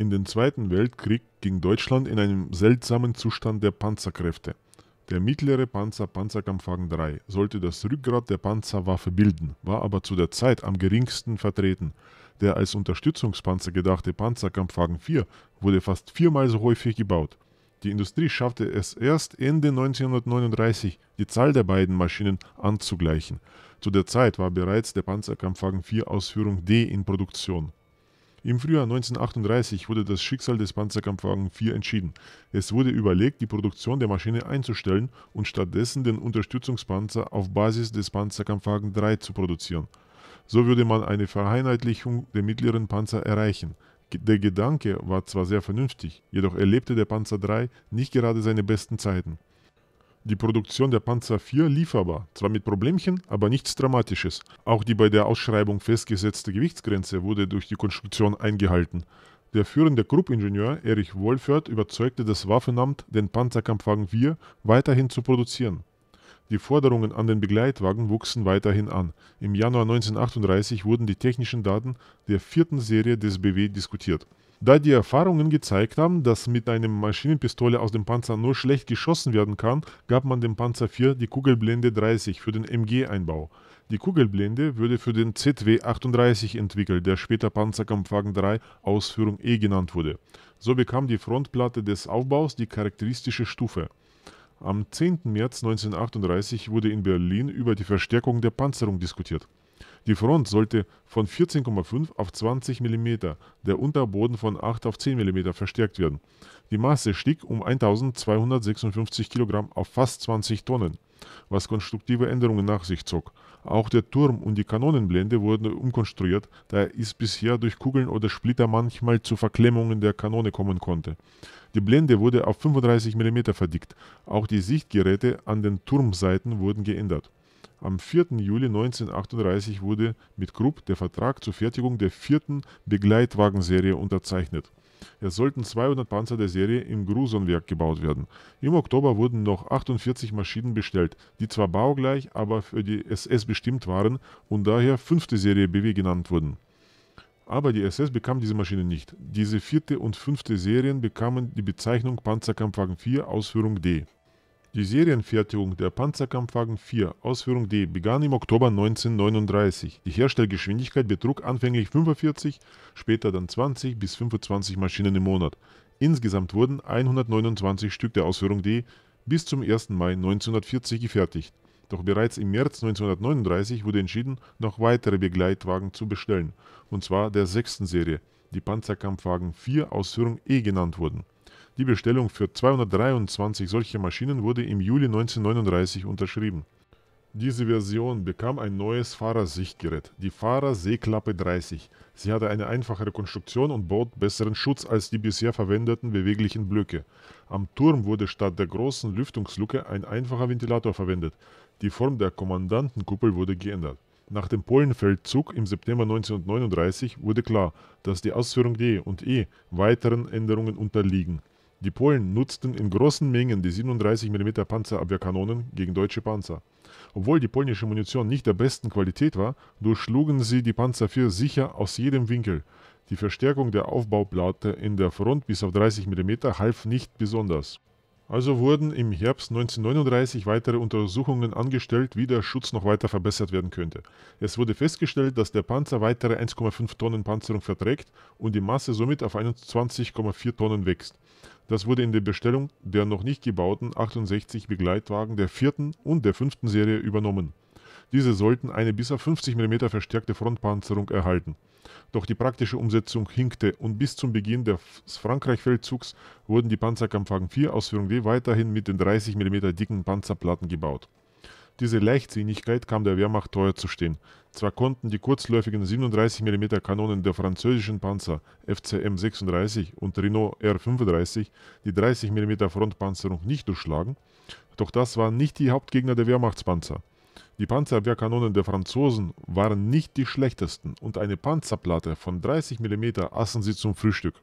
In den Zweiten Weltkrieg ging Deutschland in einem seltsamen Zustand der Panzerkräfte. Der mittlere Panzer Panzerkampfwagen 3 sollte das Rückgrat der Panzerwaffe bilden, war aber zu der Zeit am geringsten vertreten. Der als Unterstützungspanzer gedachte Panzerkampfwagen 4 wurde fast viermal so häufig gebaut. Die Industrie schaffte es erst Ende 1939, die Zahl der beiden Maschinen anzugleichen. Zu der Zeit war bereits der Panzerkampfwagen 4 Ausführung D in Produktion. Im Frühjahr 1938 wurde das Schicksal des Panzerkampfwagen 4 entschieden. Es wurde überlegt, die Produktion der Maschine einzustellen und stattdessen den Unterstützungspanzer auf Basis des Panzerkampfwagen 3 zu produzieren. So würde man eine Vereinheitlichung der mittleren Panzer erreichen. Der Gedanke war zwar sehr vernünftig, jedoch erlebte der Panzer 3 nicht gerade seine besten Zeiten die Produktion der Panzer IV lieferbar, zwar mit Problemchen, aber nichts Dramatisches. Auch die bei der Ausschreibung festgesetzte Gewichtsgrenze wurde durch die Konstruktion eingehalten. Der führende krupp Erich Wolfert überzeugte das Waffenamt, den Panzerkampfwagen IV weiterhin zu produzieren. Die Forderungen an den Begleitwagen wuchsen weiterhin an. Im Januar 1938 wurden die technischen Daten der vierten Serie des BW diskutiert da die Erfahrungen gezeigt haben, dass mit einer Maschinenpistole aus dem Panzer nur schlecht geschossen werden kann, gab man dem Panzer IV die Kugelblende 30 für den MG-Einbau. Die Kugelblende würde für den ZW 38 entwickelt, der später Panzerkampfwagen 3 Ausführung E genannt wurde. So bekam die Frontplatte des Aufbaus die charakteristische Stufe. Am 10. März 1938 wurde in Berlin über die Verstärkung der Panzerung diskutiert. Die Front sollte von 14,5 auf 20 mm, der Unterboden von 8 auf 10 mm verstärkt werden. Die Masse stieg um 1256 kg auf fast 20 Tonnen, was konstruktive Änderungen nach sich zog. Auch der Turm und die Kanonenblende wurden umkonstruiert, da es bisher durch Kugeln oder Splitter manchmal zu Verklemmungen der Kanone kommen konnte. Die Blende wurde auf 35 mm verdickt. Auch die Sichtgeräte an den Turmseiten wurden geändert. Am 4. Juli 1938 wurde mit Krupp der Vertrag zur Fertigung der vierten Begleitwagenserie unterzeichnet. Es sollten 200 Panzer der Serie im Grusonwerk gebaut werden. Im Oktober wurden noch 48 Maschinen bestellt, die zwar baugleich, aber für die SS bestimmt waren und daher fünfte Serie BW genannt wurden. Aber die SS bekam diese Maschine nicht. Diese vierte und fünfte Serien bekamen die Bezeichnung Panzerkampfwagen 4 Ausführung D. Die Serienfertigung der Panzerkampfwagen 4 Ausführung D begann im Oktober 1939. Die Herstellgeschwindigkeit betrug anfänglich 45, später dann 20 bis 25 Maschinen im Monat. Insgesamt wurden 129 Stück der Ausführung D bis zum 1. Mai 1940 gefertigt. Doch bereits im März 1939 wurde entschieden, noch weitere Begleitwagen zu bestellen, und zwar der sechsten Serie, die Panzerkampfwagen 4 Ausführung E genannt wurden. Die Bestellung für 223 solche Maschinen wurde im Juli 1939 unterschrieben. Diese Version bekam ein neues Fahrersichtgerät, die Fahrerseeklappe 30. Sie hatte eine einfachere Konstruktion und bot besseren Schutz als die bisher verwendeten beweglichen Blöcke. Am Turm wurde statt der großen Lüftungsluke ein einfacher Ventilator verwendet. Die Form der Kommandantenkuppel wurde geändert. Nach dem Polenfeldzug im September 1939 wurde klar, dass die Ausführung D und E weiteren Änderungen unterliegen. Die Polen nutzten in großen Mengen die 37 mm Panzerabwehrkanonen gegen deutsche Panzer. Obwohl die polnische Munition nicht der besten Qualität war, durchschlugen sie die Panzer IV sicher aus jedem Winkel. Die Verstärkung der Aufbauplatte in der Front bis auf 30 mm half nicht besonders. Also wurden im Herbst 1939 weitere Untersuchungen angestellt, wie der Schutz noch weiter verbessert werden könnte. Es wurde festgestellt, dass der Panzer weitere 1,5 Tonnen Panzerung verträgt und die Masse somit auf 21,4 Tonnen wächst. Das wurde in der Bestellung der noch nicht gebauten 68 Begleitwagen der vierten und der fünften Serie übernommen. Diese sollten eine bis auf 50 mm verstärkte Frontpanzerung erhalten. Doch die praktische Umsetzung hinkte und bis zum Beginn des Frankreich-Feldzugs wurden die Panzerkampfwagen 4 aus Führung D weiterhin mit den 30 mm dicken Panzerplatten gebaut. Diese Leichtsinnigkeit kam der Wehrmacht teuer zu stehen. Zwar konnten die kurzläufigen 37 mm Kanonen der französischen Panzer FCM 36 und Renault R35 die 30 mm Frontpanzerung nicht durchschlagen, doch das waren nicht die Hauptgegner der Wehrmachtspanzer. Die Panzerwehrkanonen der Franzosen waren nicht die schlechtesten und eine Panzerplatte von 30 mm aßen sie zum Frühstück.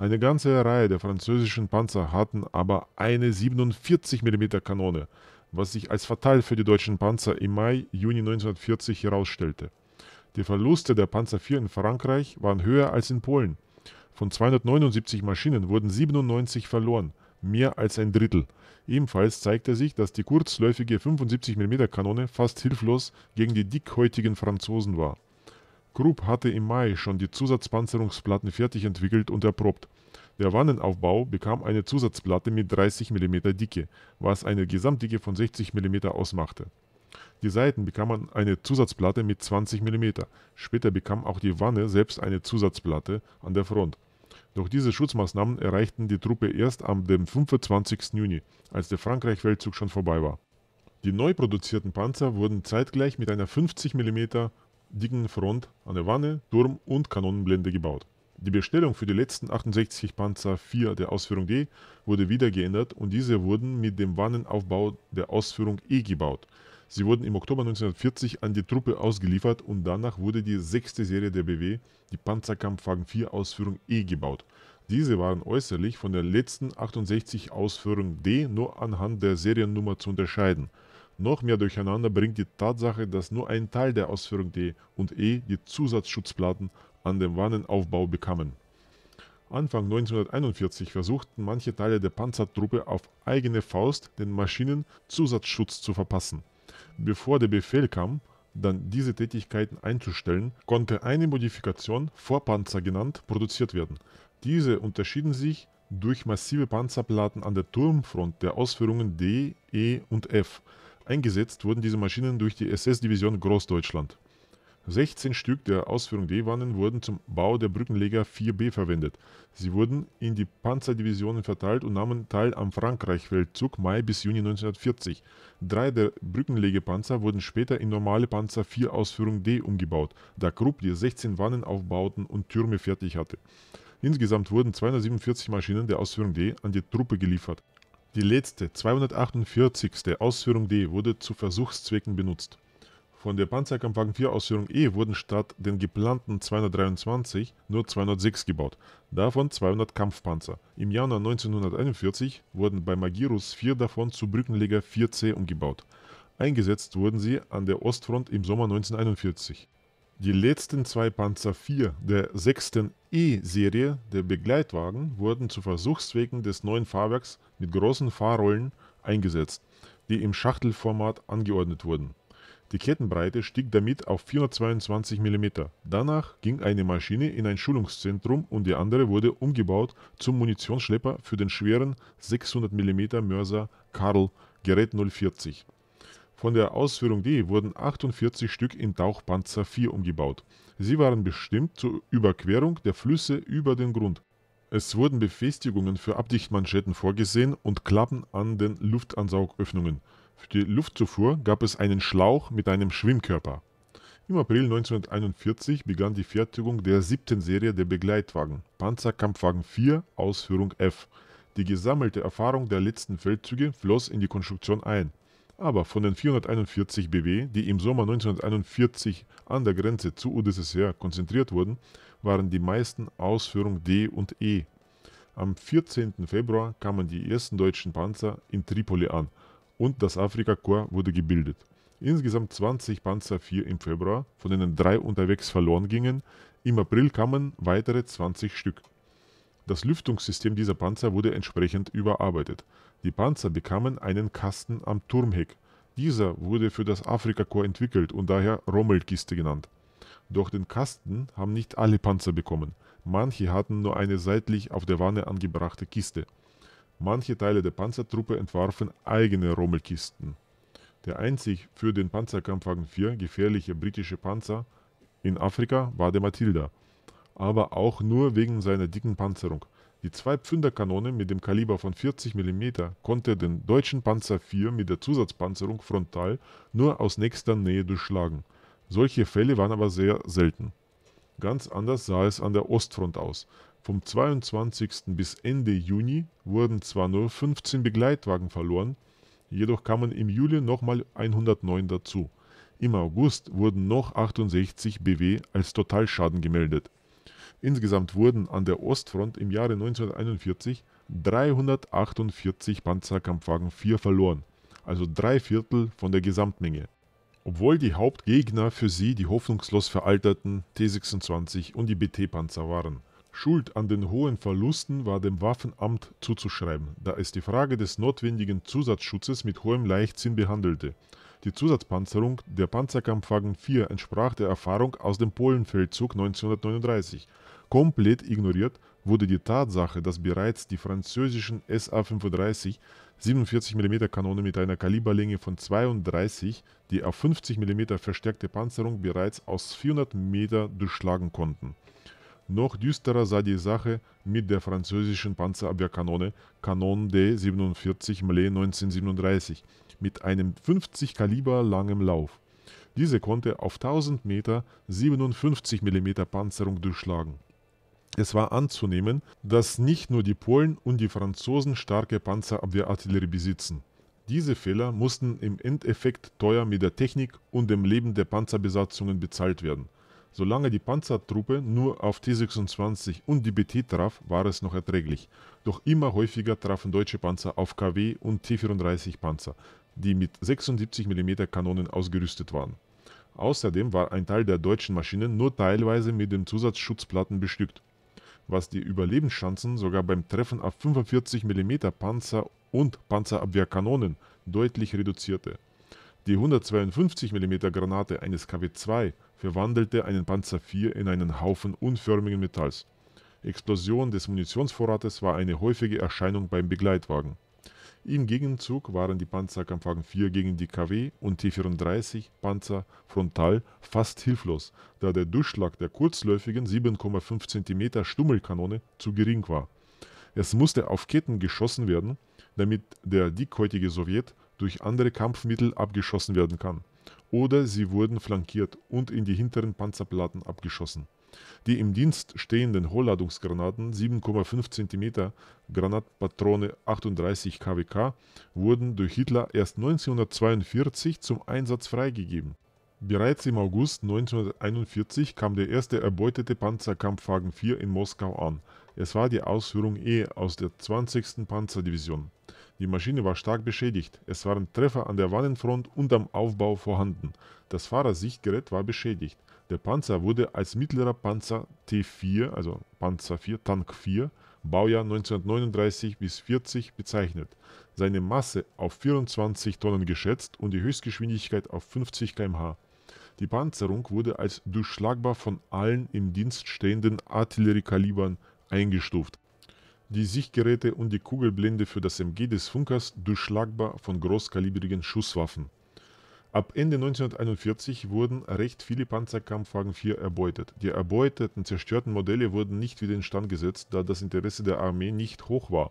Eine ganze Reihe der französischen Panzer hatten aber eine 47 mm Kanone, was sich als fatal für die deutschen Panzer im Mai, Juni 1940 herausstellte. Die Verluste der Panzer IV in Frankreich waren höher als in Polen. Von 279 Maschinen wurden 97 verloren – mehr als ein Drittel. Ebenfalls zeigte sich, dass die kurzläufige 75mm Kanone fast hilflos gegen die dickhäutigen Franzosen war. Krupp hatte im Mai schon die Zusatzpanzerungsplatten fertig entwickelt und erprobt. Der Wannenaufbau bekam eine Zusatzplatte mit 30 mm Dicke, was eine Gesamtdicke von 60 mm ausmachte. Die Seiten bekamen eine Zusatzplatte mit 20 mm. Später bekam auch die Wanne selbst eine Zusatzplatte an der Front. Doch diese Schutzmaßnahmen erreichten die Truppe erst am 25. Juni, als der Frankreich-Feldzug schon vorbei war. Die neu produzierten Panzer wurden zeitgleich mit einer 50 mm dicken Front an der Wanne, Turm und Kanonenblende gebaut. Die Bestellung für die letzten 68 Panzer IV der Ausführung D wurde wieder geändert und diese wurden mit dem Wannenaufbau der Ausführung E gebaut. Sie wurden im Oktober 1940 an die Truppe ausgeliefert und danach wurde die sechste Serie der BW, die Panzerkampfwagen 4 Ausführung E, gebaut. Diese waren äußerlich von der letzten 68 Ausführung D nur anhand der Seriennummer zu unterscheiden. Noch mehr Durcheinander bringt die Tatsache, dass nur ein Teil der Ausführung D und E die Zusatzschutzplatten an dem Warnenaufbau bekamen. Anfang 1941 versuchten manche Teile der Panzertruppe auf eigene Faust den Maschinen Zusatzschutz zu verpassen. Bevor der Befehl kam, dann diese Tätigkeiten einzustellen, konnte eine Modifikation, Vorpanzer genannt, produziert werden. Diese unterschieden sich durch massive Panzerplatten an der Turmfront der Ausführungen D, E und F. Eingesetzt wurden diese Maschinen durch die SS-Division Großdeutschland 16 Stück der Ausführung D-Wannen wurden zum Bau der Brückenleger 4B verwendet. Sie wurden in die Panzerdivisionen verteilt und nahmen teil am frankreich Frankreichfeldzug Mai bis Juni 1940. Drei der Brückenlegepanzer wurden später in normale Panzer 4 Ausführung D umgebaut, da Krupp die 16 Wannen aufbauten und Türme fertig hatte. Insgesamt wurden 247 Maschinen der Ausführung D an die Truppe geliefert. Die letzte, 248. Ausführung D wurde zu Versuchszwecken benutzt. Von der Panzerkampfwagen-4-Ausführung E wurden statt den geplanten 223 nur 206 gebaut, davon 200 Kampfpanzer. Im Januar 1941 wurden bei Magirus vier davon zu Brückenleger 4C umgebaut. Eingesetzt wurden sie an der Ostfront im Sommer 1941. Die letzten zwei Panzer 4 der 6. E-Serie der Begleitwagen wurden zu Versuchszwecken des neuen Fahrwerks mit großen Fahrrollen eingesetzt, die im Schachtelformat angeordnet wurden. Die Kettenbreite stieg damit auf 422 mm. Danach ging eine Maschine in ein Schulungszentrum und die andere wurde umgebaut zum Munitionsschlepper für den schweren 600 mm Mörser Karl Gerät 040. Von der Ausführung D wurden 48 Stück in Tauchpanzer 4 umgebaut. Sie waren bestimmt zur Überquerung der Flüsse über den Grund. Es wurden Befestigungen für Abdichtmanschetten vorgesehen und Klappen an den Luftansaugöffnungen. Für die Luftzufuhr gab es einen Schlauch mit einem Schwimmkörper. Im April 1941 begann die Fertigung der siebten Serie der Begleitwagen Panzerkampfwagen 4, Ausführung F. Die gesammelte Erfahrung der letzten Feldzüge floss in die Konstruktion ein. Aber von den 441 BW, die im Sommer 1941 an der Grenze zu UdSSR konzentriert wurden, waren die meisten Ausführung D und E. Am 14. Februar kamen die ersten deutschen Panzer in Tripoli an und das Afrika-Korps wurde gebildet. Insgesamt 20 Panzer IV im Februar, von denen drei unterwegs verloren gingen, im April kamen weitere 20 Stück. Das Lüftungssystem dieser Panzer wurde entsprechend überarbeitet. Die Panzer bekamen einen Kasten am Turmheck. Dieser wurde für das Afrika-Korps entwickelt und daher Rommelkiste genannt. Doch den Kasten haben nicht alle Panzer bekommen. Manche hatten nur eine seitlich auf der Wanne angebrachte Kiste. Manche Teile der Panzertruppe entwarfen eigene Rommelkisten. Der einzig für den Panzerkampfwagen 4 gefährliche britische Panzer in Afrika war der Matilda, aber auch nur wegen seiner dicken Panzerung. Die zwei pfünder mit dem Kaliber von 40 mm konnte den deutschen Panzer 4 mit der Zusatzpanzerung frontal nur aus nächster Nähe durchschlagen. Solche Fälle waren aber sehr selten. Ganz anders sah es an der Ostfront aus. Vom 22. bis Ende Juni wurden zwar nur 15 Begleitwagen verloren, jedoch kamen im Juli nochmal 109 dazu. Im August wurden noch 68 BW als Totalschaden gemeldet. Insgesamt wurden an der Ostfront im Jahre 1941 348 Panzerkampfwagen 4 verloren, also drei Viertel von der Gesamtmenge. Obwohl die Hauptgegner für sie die hoffnungslos veralterten T-26 und die BT-Panzer waren. Schuld an den hohen Verlusten war dem Waffenamt zuzuschreiben, da es die Frage des notwendigen Zusatzschutzes mit hohem Leichtsinn behandelte. Die Zusatzpanzerung der Panzerkampfwagen 4 entsprach der Erfahrung aus dem Polenfeldzug 1939. Komplett ignoriert wurde die Tatsache, dass bereits die französischen SA-35 47 mm Kanone mit einer Kaliberlänge von 32 die auf 50 mm verstärkte Panzerung bereits aus 400 m durchschlagen konnten noch düsterer sah die Sache mit der französischen Panzerabwehrkanone Kanon D47 Malais 1937 mit einem 50 Kaliber langem Lauf. Diese konnte auf 1000 Meter 57 mm Panzerung durchschlagen. Es war anzunehmen, dass nicht nur die Polen und die Franzosen starke Panzerabwehrartillerie besitzen. Diese Fehler mussten im Endeffekt teuer mit der Technik und dem Leben der Panzerbesatzungen bezahlt werden – Solange die Panzertruppe nur auf T-26 und die BT traf, war es noch erträglich. Doch immer häufiger trafen deutsche Panzer auf KW- und T-34-Panzer, die mit 76 mm Kanonen ausgerüstet waren. Außerdem war ein Teil der deutschen Maschinen nur teilweise mit den Zusatzschutzplatten bestückt, was die Überlebenschancen sogar beim Treffen auf 45 mm Panzer und Panzerabwehrkanonen deutlich reduzierte. Die 152 mm Granate eines KW-2 verwandelte einen Panzer IV in einen Haufen unförmigen Metalls. Explosion des Munitionsvorrates war eine häufige Erscheinung beim Begleitwagen. Im Gegenzug waren die Panzerkampfwagen 4 gegen die KW und T-34 Panzer frontal fast hilflos, da der Durchschlag der kurzläufigen 7,5 cm Stummelkanone zu gering war. Es musste auf Ketten geschossen werden, damit der dickhäutige Sowjet durch andere Kampfmittel abgeschossen werden kann oder sie wurden flankiert und in die hinteren Panzerplatten abgeschossen. Die im Dienst stehenden Hohlladungsgranaten 7,5 cm Granatpatrone 38 kWk wurden durch Hitler erst 1942 zum Einsatz freigegeben. Bereits im August 1941 kam der erste erbeutete Panzerkampfwagen 4 in Moskau an. Es war die Ausführung E aus der 20. Panzerdivision. Die Maschine war stark beschädigt, es waren Treffer an der Wannenfront und am Aufbau vorhanden. Das Fahrersichtgerät war beschädigt. Der Panzer wurde als mittlerer Panzer T4, also Panzer 4, Tank 4, Baujahr 1939 bis 40 bezeichnet, seine Masse auf 24 Tonnen geschätzt und die Höchstgeschwindigkeit auf 50 km/h. Die Panzerung wurde als durchschlagbar von allen im Dienst stehenden Artilleriekalibern eingestuft die Sichtgeräte und die Kugelblende für das MG des Funkers durchschlagbar von großkalibrigen Schusswaffen. Ab Ende 1941 wurden recht viele Panzerkampfwagen 4 erbeutet. Die erbeuteten, zerstörten Modelle wurden nicht wieder instand gesetzt, da das Interesse der Armee nicht hoch war.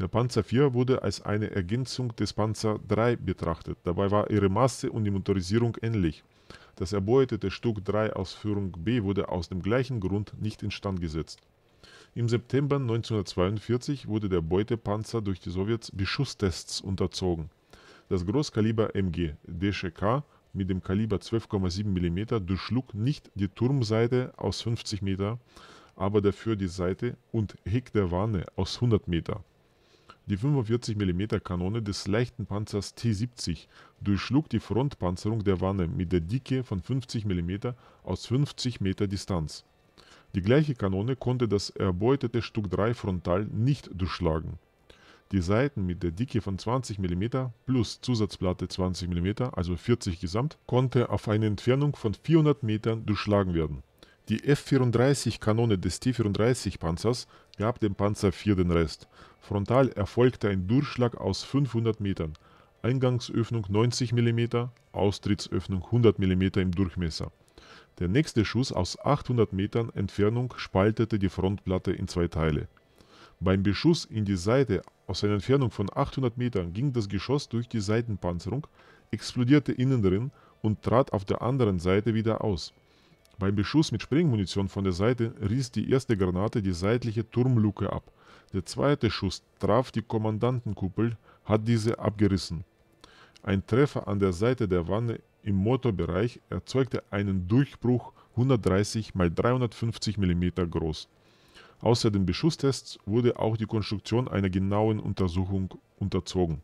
Der Panzer 4 wurde als eine Ergänzung des Panzer 3 betrachtet. Dabei war ihre Masse und die Motorisierung ähnlich. Das erbeutete Stuck 3 aus Führung B wurde aus dem gleichen Grund nicht instand gesetzt. Im September 1942 wurde der Beutepanzer durch die Sowjets Beschusstests unterzogen. Das Großkaliber-MG DschK mit dem Kaliber 12,7 mm durchschlug nicht die Turmseite aus 50 m, aber dafür die Seite und Heck der Wanne aus 100 m. Die 45 mm Kanone des leichten Panzers T-70 durchschlug die Frontpanzerung der Wanne mit der Dicke von 50 mm aus 50 m Distanz die gleiche Kanone konnte das erbeutete Stück 3 frontal nicht durchschlagen. Die Seiten mit der Dicke von 20 mm plus Zusatzplatte 20 mm, also 40 gesamt, konnte auf eine Entfernung von 400 Metern durchschlagen werden. Die F-34-Kanone des T-34-Panzers gab dem Panzer 4 den Rest. Frontal erfolgte ein Durchschlag aus 500 Metern, Eingangsöffnung 90 mm, Austrittsöffnung 100 mm im Durchmesser. Der nächste Schuss aus 800 Metern Entfernung spaltete die Frontplatte in zwei Teile. Beim Beschuss in die Seite aus einer Entfernung von 800 Metern ging das Geschoss durch die Seitenpanzerung, explodierte innen drin und trat auf der anderen Seite wieder aus. Beim Beschuss mit Sprengmunition von der Seite riss die erste Granate die seitliche Turmluke ab. Der zweite Schuss traf die Kommandantenkuppel, hat diese abgerissen. Ein Treffer an der Seite der Wanne im Motorbereich erzeugte einen Durchbruch 130 x 350 mm groß. Außer den Beschusstests wurde auch die Konstruktion einer genauen Untersuchung unterzogen.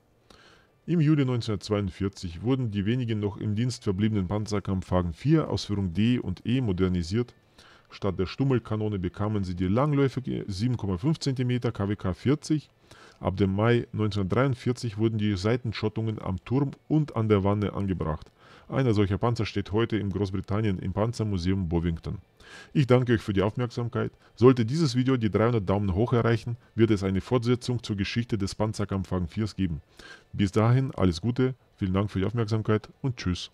Im Juli 1942 wurden die wenigen noch im Dienst verbliebenen Panzerkampfwagen 4 Ausführung D und E modernisiert. Statt der Stummelkanone bekamen sie die langläufige 7,5 cm KWK 40. Ab dem Mai 1943 wurden die Seitenschottungen am Turm und an der Wanne angebracht. Einer solcher Panzer steht heute in Großbritannien im Panzermuseum Bovington. Ich danke euch für die Aufmerksamkeit. Sollte dieses Video die 300 Daumen hoch erreichen, wird es eine Fortsetzung zur Geschichte des Panzerkampfwagen 4 geben. Bis dahin alles Gute, vielen Dank für die Aufmerksamkeit und tschüss.